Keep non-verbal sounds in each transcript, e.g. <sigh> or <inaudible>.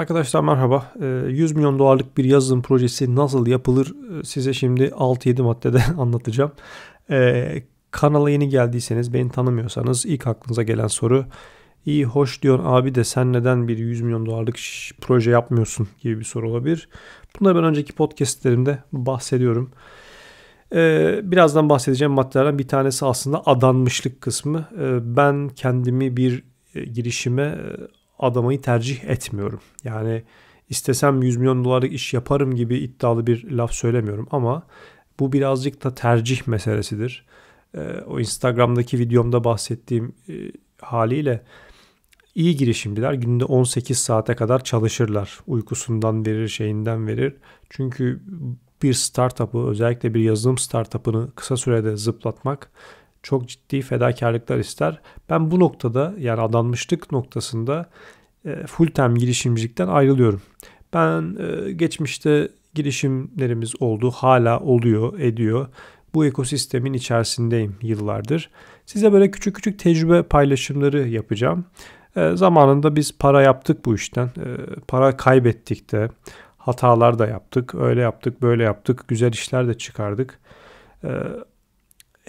Arkadaşlar merhaba. 100 ee, milyon dolarlık bir yazılım projesi nasıl yapılır e, size şimdi 6-7 maddede <laughs> anlatacağım. Ee, kanala yeni geldiyseniz, beni tanımıyorsanız ilk aklınıza gelen soru iyi hoş diyorsun abi de sen neden bir 100 milyon dolarlık proje yapmıyorsun gibi bir soru olabilir. bunları ben önceki podcastlerimde bahsediyorum. Ee, birazdan bahsedeceğim maddelerden bir tanesi aslında adanmışlık kısmı. Ee, ben kendimi bir e, girişime e, adamayı tercih etmiyorum. Yani istesem 100 milyon dolarlık iş yaparım gibi iddialı bir laf söylemiyorum ama bu birazcık da tercih meselesidir. Ee, o Instagram'daki videomda bahsettiğim e, haliyle iyi girişimciler günde 18 saate kadar çalışırlar. Uykusundan verir, şeyinden verir. Çünkü bir startup'ı özellikle bir yazılım startup'ını kısa sürede zıplatmak çok ciddi fedakarlıklar ister. Ben bu noktada yani adanmışlık noktasında e, full time girişimcilikten ayrılıyorum. Ben e, geçmişte girişimlerimiz oldu, hala oluyor, ediyor. Bu ekosistemin içerisindeyim yıllardır. Size böyle küçük küçük tecrübe paylaşımları yapacağım. E, zamanında biz para yaptık bu işten. para kaybettik de. Hatalar da yaptık. Öyle yaptık, böyle yaptık. Güzel işler de çıkardık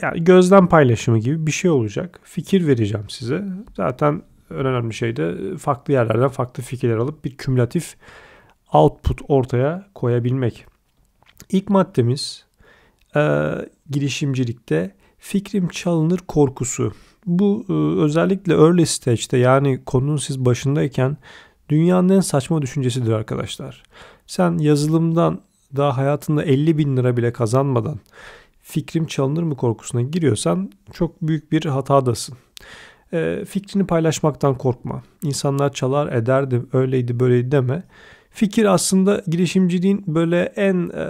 yani gözlem paylaşımı gibi bir şey olacak. Fikir vereceğim size. Zaten önemli şey de farklı yerlerden farklı fikirler alıp bir kümülatif output ortaya koyabilmek. İlk maddemiz e, girişimcilikte fikrim çalınır korkusu. Bu e, özellikle early stage'de yani konunun siz başındayken dünyanın en saçma düşüncesidir arkadaşlar. Sen yazılımdan daha hayatında 50 bin lira bile kazanmadan fikrim çalınır mı korkusuna giriyorsan çok büyük bir hatadasın. E, fikrini paylaşmaktan korkma. İnsanlar çalar ederdi, öyleydi, böyleydi deme. Fikir aslında girişimciliğin böyle en e,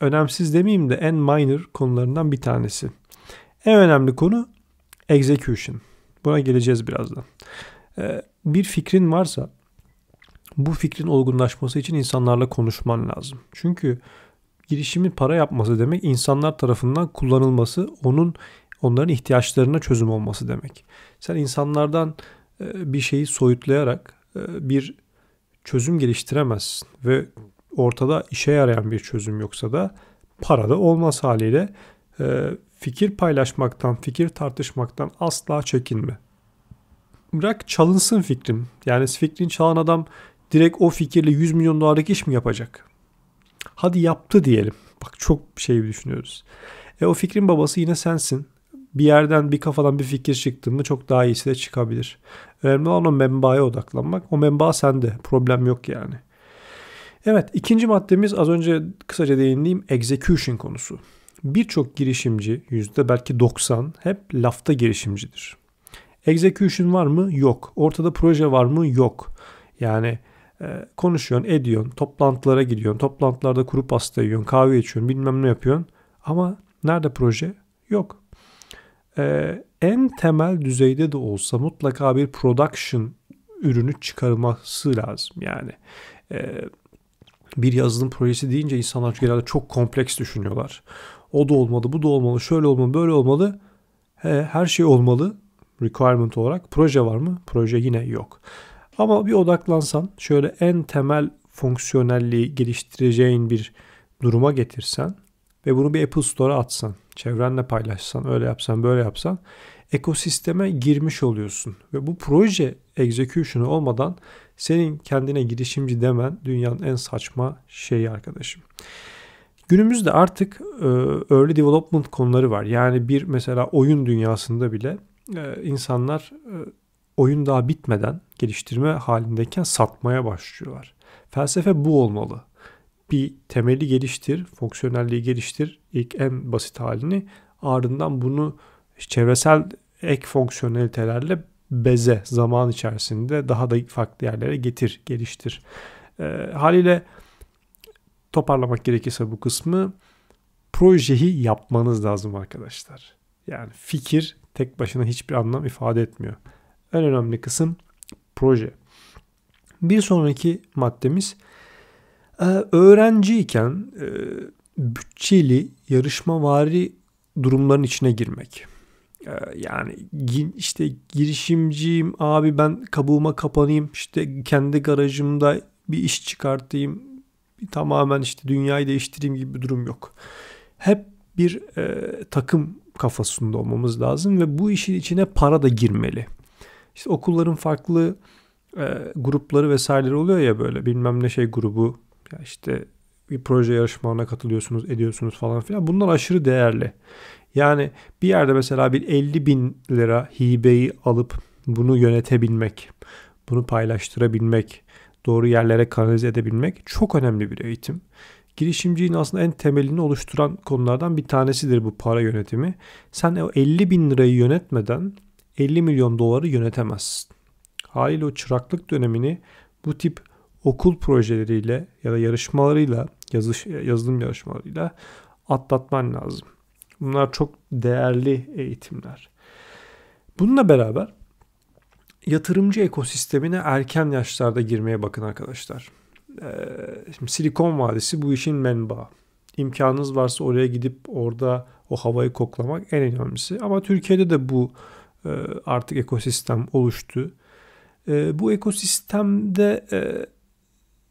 önemsiz demeyeyim de en minor konularından bir tanesi. En önemli konu execution. Buna geleceğiz birazdan. E, bir fikrin varsa bu fikrin olgunlaşması için insanlarla konuşman lazım. Çünkü girişimin para yapması demek insanlar tarafından kullanılması, onun onların ihtiyaçlarına çözüm olması demek. Sen insanlardan e, bir şeyi soyutlayarak e, bir çözüm geliştiremezsin ve ortada işe yarayan bir çözüm yoksa da para da olmaz haliyle e, fikir paylaşmaktan, fikir tartışmaktan asla çekinme. Bırak çalınsın fikrin. Yani fikrin çalan adam direkt o fikirle 100 milyon dolarlık iş mi yapacak? Hadi yaptı diyelim. Bak çok şey düşünüyoruz. E o fikrin babası yine sensin. Bir yerden bir kafadan bir fikir çıktı mı çok daha iyisi de çıkabilir. Önemli olan o menbaaya odaklanmak. O menba sende. Problem yok yani. Evet ikinci maddemiz az önce kısaca değindiğim execution konusu. Birçok girişimci yüzde belki 90 hep lafta girişimcidir. Execution var mı? Yok. Ortada proje var mı? Yok. Yani ee, konuşuyorsun, ediyorsun, toplantılara gidiyorsun, toplantılarda kuru pasta yiyorsun, kahve içiyorsun, bilmem ne yapıyorsun. Ama nerede proje? Yok. E, en temel düzeyde de olsa mutlaka bir production ürünü çıkarılması lazım. Yani e, bir yazılım projesi deyince insanlar genelde çok kompleks düşünüyorlar. O da olmalı, bu da olmalı, şöyle olmalı, böyle olmalı. He, her şey olmalı requirement olarak. Proje var mı? Proje yine yok. Ama bir odaklansan şöyle en temel fonksiyonelliği geliştireceğin bir duruma getirsen ve bunu bir Apple Store'a atsan, çevrenle paylaşsan, öyle yapsan, böyle yapsan ekosisteme girmiş oluyorsun. Ve bu proje execution'u olmadan senin kendine girişimci demen dünyanın en saçma şeyi arkadaşım. Günümüzde artık e, early development konuları var. Yani bir mesela oyun dünyasında bile e, insanlar e, oyun daha bitmeden geliştirme halindeyken satmaya başlıyorlar. Felsefe bu olmalı. Bir temeli geliştir, fonksiyonelliği geliştir, ilk en basit halini ardından bunu çevresel ek fonksiyonelitelerle beze zaman içerisinde daha da farklı yerlere getir, geliştir. E, haliyle toparlamak gerekirse bu kısmı projeyi yapmanız lazım arkadaşlar. Yani fikir tek başına hiçbir anlam ifade etmiyor. En önemli kısım proje. Bir sonraki maddemiz e, öğrenciyken e, bütçeli yarışmavari durumların içine girmek. E, yani işte girişimciyim abi ben kabuğuma kapanayım işte kendi garajımda bir iş çıkartayım tamamen işte dünyayı değiştireyim gibi bir durum yok. Hep bir e, takım kafasında olmamız lazım ve bu işin içine para da girmeli işte okulların farklı e, grupları vesaireleri oluyor ya böyle bilmem ne şey grubu ya işte bir proje yarışmalarına katılıyorsunuz ediyorsunuz falan filan bunlar aşırı değerli. Yani bir yerde mesela bir 50 bin lira hibeyi alıp bunu yönetebilmek, bunu paylaştırabilmek, doğru yerlere kanalize edebilmek çok önemli bir eğitim. Girişimciliğin aslında en temelini oluşturan konulardan bir tanesidir bu para yönetimi. Sen o 50 bin lirayı yönetmeden 50 milyon doları yönetemez. Haliyle o çıraklık dönemini bu tip okul projeleriyle ya da yarışmalarıyla, yazış, yazılım yarışmalarıyla atlatman lazım. Bunlar çok değerli eğitimler. Bununla beraber yatırımcı ekosistemine erken yaşlarda girmeye bakın arkadaşlar. Ee, şimdi Silikon Vadisi bu işin menbaı. İmkanınız varsa oraya gidip orada o havayı koklamak en önemlisi. Ama Türkiye'de de bu ee, artık ekosistem oluştu. Ee, bu ekosistemde e,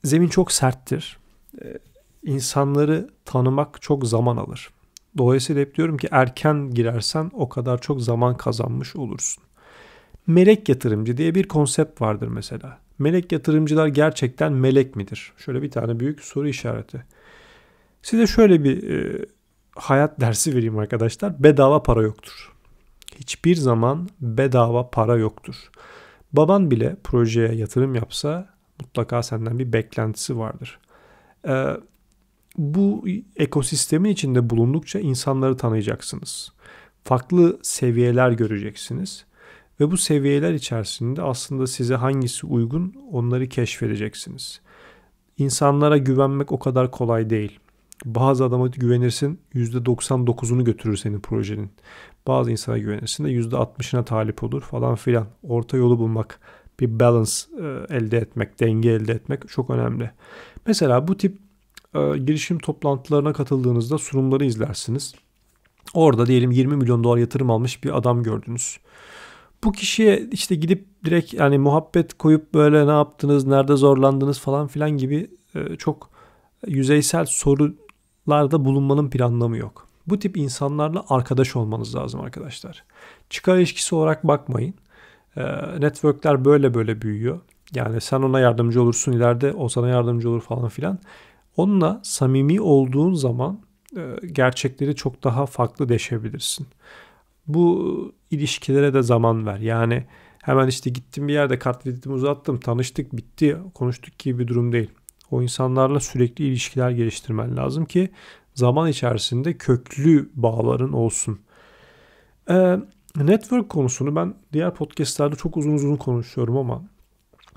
zemin çok serttir. Ee, insanları tanımak çok zaman alır. Dolayısıyla hep diyorum ki erken girersen o kadar çok zaman kazanmış olursun. Melek yatırımcı diye bir konsept vardır mesela. Melek yatırımcılar gerçekten melek midir? Şöyle bir tane büyük soru işareti. Size şöyle bir e, hayat dersi vereyim arkadaşlar. Bedava para yoktur hiçbir zaman bedava para yoktur. Baban bile projeye yatırım yapsa mutlaka senden bir beklentisi vardır. Ee, bu ekosistemin içinde bulundukça insanları tanıyacaksınız. Farklı seviyeler göreceksiniz ve bu seviyeler içerisinde aslında size hangisi uygun onları keşfedeceksiniz. İnsanlara güvenmek o kadar kolay değil. Bazı adama güvenirsin %99'unu götürür senin projenin. Bazı insana güvenirsin de %60'ına talip olur falan filan. Orta yolu bulmak, bir balance e, elde etmek, denge elde etmek çok önemli. Mesela bu tip e, girişim toplantılarına katıldığınızda sunumları izlersiniz. Orada diyelim 20 milyon dolar yatırım almış bir adam gördünüz. Bu kişiye işte gidip direkt yani muhabbet koyup böyle ne yaptınız, nerede zorlandınız falan filan gibi e, çok yüzeysel soru larda bulunmanın bir anlamı yok. Bu tip insanlarla arkadaş olmanız lazım arkadaşlar. Çıkar ilişkisi olarak bakmayın. E, networkler böyle böyle büyüyor. Yani sen ona yardımcı olursun ileride o sana yardımcı olur falan filan. Onunla samimi olduğun zaman e, gerçekleri çok daha farklı deşebilirsin. Bu ilişkilere de zaman ver. Yani hemen işte gittim bir yerde kart vizitimi uzattım, tanıştık, bitti, konuştuk gibi bir durum değil. O insanlarla sürekli ilişkiler geliştirmen lazım ki zaman içerisinde köklü bağların olsun. Ee, network konusunu ben diğer podcastlerde çok uzun uzun konuşuyorum ama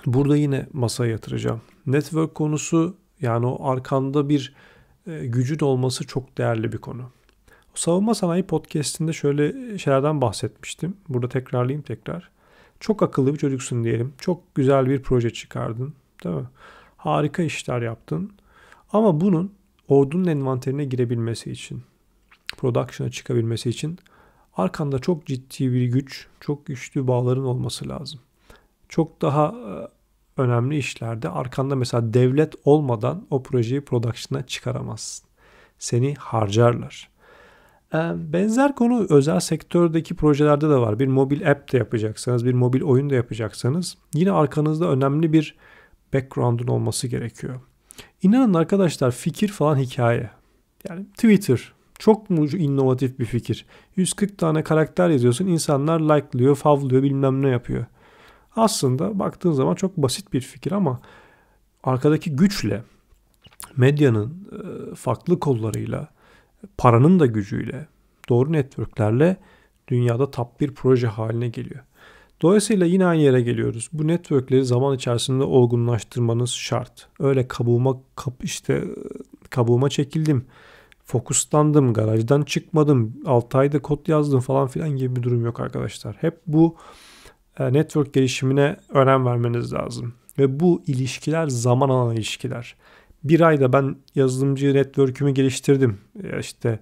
burada yine masaya yatıracağım. Network konusu yani o arkanda bir e, gücün olması çok değerli bir konu. Savunma Sanayi Podcast'inde şöyle şeylerden bahsetmiştim. Burada tekrarlayayım tekrar. Çok akıllı bir çocuksun diyelim. Çok güzel bir proje çıkardın. Değil mi? Harika işler yaptın. Ama bunun ordunun envanterine girebilmesi için, production'a çıkabilmesi için arkanda çok ciddi bir güç, çok güçlü bağların olması lazım. Çok daha e, önemli işlerde arkanda mesela devlet olmadan o projeyi production'a çıkaramazsın. Seni harcarlar. E, benzer konu özel sektördeki projelerde de var. Bir mobil app de yapacaksanız, bir mobil oyun da yapacaksanız yine arkanızda önemli bir background'un olması gerekiyor. İnanın arkadaşlar fikir falan hikaye. Yani Twitter çok mu innovatif bir fikir? 140 tane karakter yazıyorsun insanlar like'lıyor, favlıyor bilmem ne yapıyor. Aslında baktığın zaman çok basit bir fikir ama arkadaki güçle, medyanın farklı kollarıyla, paranın da gücüyle, doğru networklerle dünyada top bir proje haline geliyor. Dolayısıyla yine aynı yere geliyoruz. Bu networkleri zaman içerisinde olgunlaştırmanız şart. Öyle kabuğuma kap işte kabuğuma çekildim. Fokuslandım, garajdan çıkmadım, 6 ayda kod yazdım falan filan gibi bir durum yok arkadaşlar. Hep bu e, network gelişimine önem vermeniz lazım. Ve bu ilişkiler zaman alan ilişkiler. Bir ayda ben yazılımcı network'ümü geliştirdim. İşte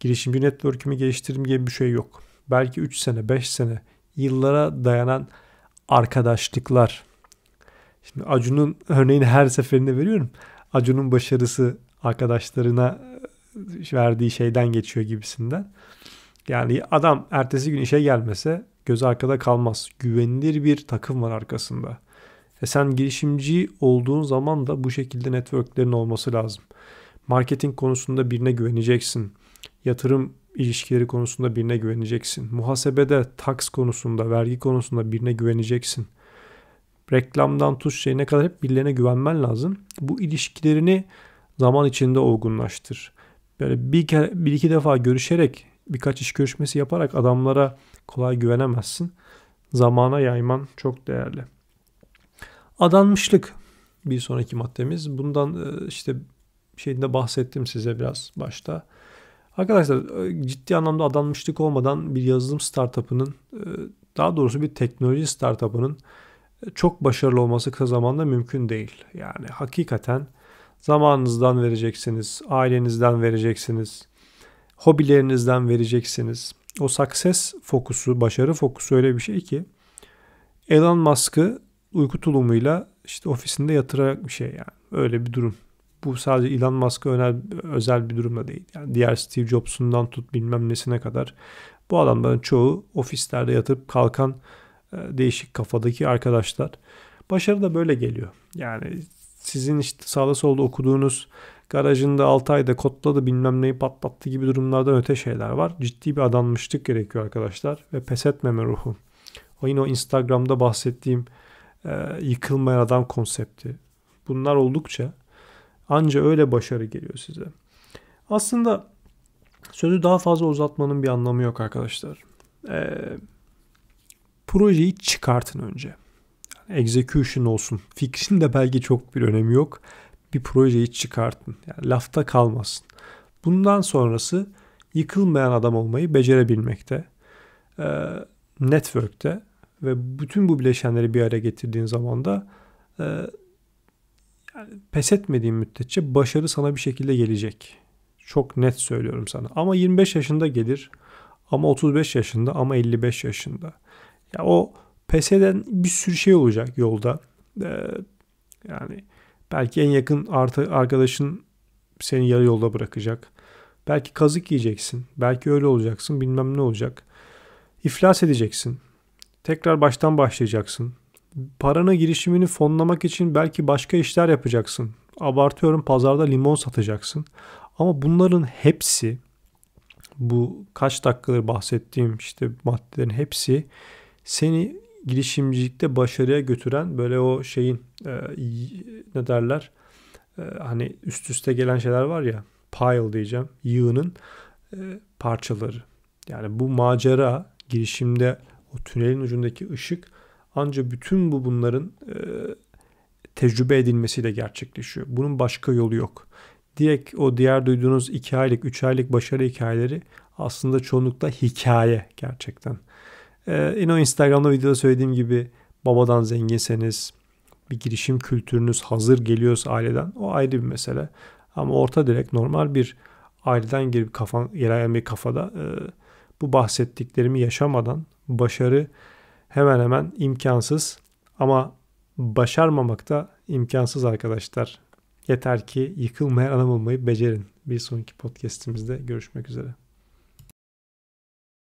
girişimci network'ümü geliştirdim gibi bir şey yok. Belki 3 sene, 5 sene, yıllara dayanan arkadaşlıklar. Şimdi Acun'un örneğini her seferinde veriyorum. Acun'un başarısı arkadaşlarına e, verdiği şeyden geçiyor gibisinden. Yani adam ertesi gün işe gelmese göz arkada kalmaz. Güvenilir bir takım var arkasında. E sen girişimci olduğun zaman da bu şekilde networklerin olması lazım. Marketing konusunda birine güveneceksin. Yatırım ilişkileri konusunda birine güveneceksin. Muhasebede, tax konusunda, vergi konusunda birine güveneceksin. Reklamdan tuş şeyine kadar hep birilerine güvenmen lazım. Bu ilişkilerini zaman içinde olgunlaştır. Böyle bir, kere, bir iki defa görüşerek birkaç iş görüşmesi yaparak adamlara kolay güvenemezsin. Zamana yayman çok değerli. Adanmışlık bir sonraki maddemiz. Bundan e, işte şeyinde bahsettim size biraz başta. Arkadaşlar e, ciddi anlamda adanmışlık olmadan bir yazılım startup'ının e, daha doğrusu bir teknoloji startup'ının e, çok başarılı olması kısa zamanda mümkün değil. Yani hakikaten zamanınızdan vereceksiniz, ailenizden vereceksiniz, hobilerinizden vereceksiniz. O success fokusu, başarı fokusu öyle bir şey ki Elon Musk'ı uyku tulumuyla işte ofisinde yatırarak bir şey yani. Öyle bir durum bu sadece Elon Musk'a önel özel bir durumda değil. Yani diğer Steve Jobs'undan tut bilmem nesine kadar bu adamların çoğu ofislerde yatıp kalkan e, değişik kafadaki arkadaşlar. Başarı da böyle geliyor. Yani sizin işte sağda solda okuduğunuz garajında 6 ayda kodladı bilmem neyi patlattı gibi durumlardan öte şeyler var. Ciddi bir adanmışlık gerekiyor arkadaşlar ve pes etmeme ruhu. O yine o Instagram'da bahsettiğim e, yıkılmayan adam konsepti. Bunlar oldukça Anca öyle başarı geliyor size. Aslında sözü daha fazla uzatmanın bir anlamı yok arkadaşlar. Ee, projeyi çıkartın önce. execution olsun. Fikrin de belki çok bir önemi yok. Bir projeyi çıkartın. Yani lafta kalmasın. Bundan sonrası yıkılmayan adam olmayı becerebilmekte. Ee, network'te ve bütün bu bileşenleri bir araya getirdiğin zaman da e, pes etmediğin müddetçe başarı sana bir şekilde gelecek. Çok net söylüyorum sana. Ama 25 yaşında gelir. Ama 35 yaşında ama 55 yaşında. Ya o pes eden bir sürü şey olacak yolda. Ee, yani belki en yakın artı arkadaşın seni yarı yolda bırakacak. Belki kazık yiyeceksin. Belki öyle olacaksın. Bilmem ne olacak. İflas edeceksin. Tekrar baştan başlayacaksın. Parana girişimini fonlamak için belki başka işler yapacaksın. Abartıyorum pazarda limon satacaksın. Ama bunların hepsi bu kaç dakikadır bahsettiğim işte maddelerin hepsi seni girişimcilikte başarıya götüren böyle o şeyin e, ne derler e, hani üst üste gelen şeyler var ya pile diyeceğim yığının e, parçaları. Yani bu macera girişimde o tünelin ucundaki ışık ancak bütün bu bunların e, tecrübe edilmesiyle gerçekleşiyor. Bunun başka yolu yok. Diyek o diğer duyduğunuz 2 aylık, 3 aylık başarı hikayeleri aslında çoğunlukla hikaye gerçekten. Ee, yine o Instagram'da videoda söylediğim gibi babadan zenginseniz, bir girişim kültürünüz hazır geliyorsa aileden o ayrı bir mesele. Ama orta direkt normal bir aileden girip kafan, gelen bir kafada e, bu bahsettiklerimi yaşamadan başarı hemen hemen imkansız ama başarmamak da imkansız arkadaşlar. Yeter ki yıkılmayan adam olmayı becerin. Bir sonraki podcastimizde görüşmek üzere.